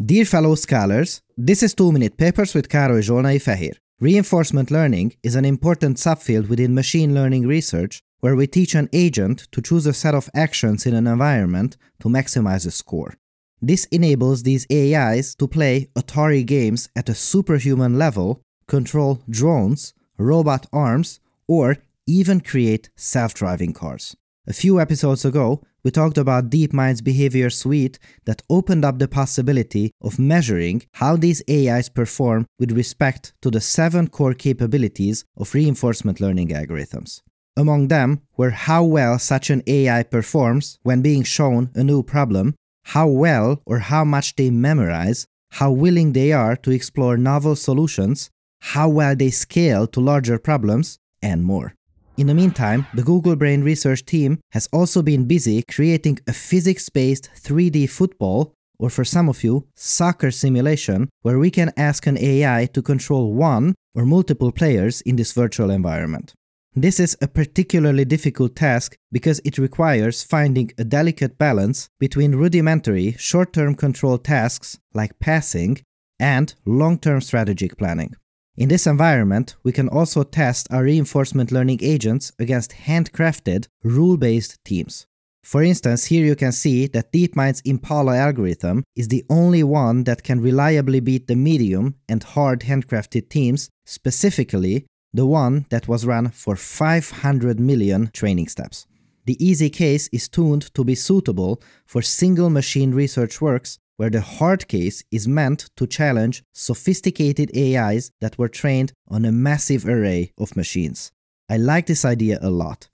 Dear fellow scholars, this is 2 Minute Papers with Károly Zsolnai Fehér. Reinforcement learning is an important subfield within machine learning research where we teach an agent to choose a set of actions in an environment to maximize a score. This enables these AIs to play Atari games at a superhuman level, control drones, robot arms, or even create self driving cars. A few episodes ago, we talked about DeepMind's behavior suite that opened up the possibility of measuring how these AIs perform with respect to the seven core capabilities of reinforcement learning algorithms. Among them were how well such an AI performs when being shown a new problem, how well or how much they memorize, how willing they are to explore novel solutions, how well they scale to larger problems, and more. In the meantime, the Google Brain research team has also been busy creating a physics-based 3D football, or for some of you, soccer simulation, where we can ask an AI to control one or multiple players in this virtual environment. This is a particularly difficult task because it requires finding a delicate balance between rudimentary short-term control tasks like passing and long-term strategic planning. In this environment, we can also test our reinforcement learning agents against handcrafted, rule-based teams. For instance, here you can see that DeepMind's Impala algorithm is the only one that can reliably beat the medium and hard handcrafted teams, specifically the one that was run for 500 million training steps. The easy case is tuned to be suitable for single machine research works where the hard case is meant to challenge sophisticated AIs that were trained on a massive array of machines. I like this idea a lot.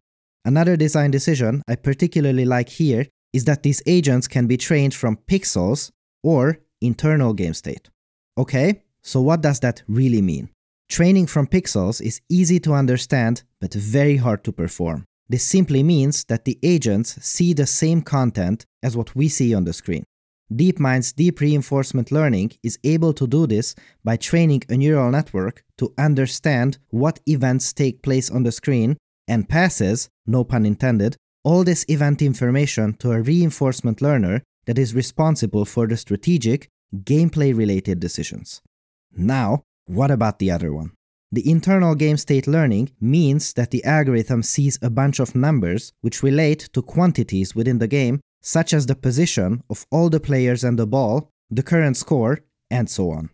Another design decision I particularly like here is that these agents can be trained from pixels or internal game state. Okay, so what does that really mean? Training from pixels is easy to understand but very hard to perform. This simply means that the agents see the same content as what we see on the screen. DeepMind's deep reinforcement learning is able to do this by training a neural network to understand what events take place on the screen and passes, no pun intended, all this event information to a reinforcement learner that is responsible for the strategic, gameplay related decisions. Now, what about the other one? The internal game state learning means that the algorithm sees a bunch of numbers which relate to quantities within the game such as the position of all the players and the ball, the current score, and so on.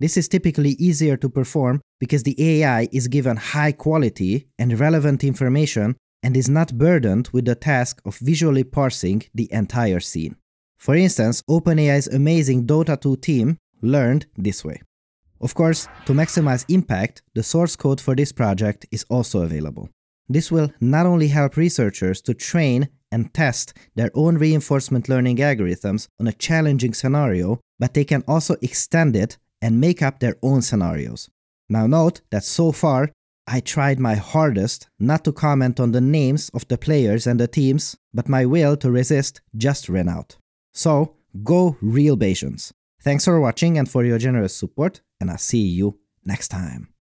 This is typically easier to perform because the AI is given high quality and relevant information and is not burdened with the task of visually parsing the entire scene. For instance, OpenAI's amazing Dota 2 team learned this way. Of course, to maximize impact, the source code for this project is also available. This will not only help researchers to train and test their own reinforcement learning algorithms on a challenging scenario, but they can also extend it and make up their own scenarios. Now note that so far, I tried my hardest not to comment on the names of the players and the teams, but my will to resist just ran out. So, go real Bayesians. Thanks for watching and for your generous support, and I'll see you next time.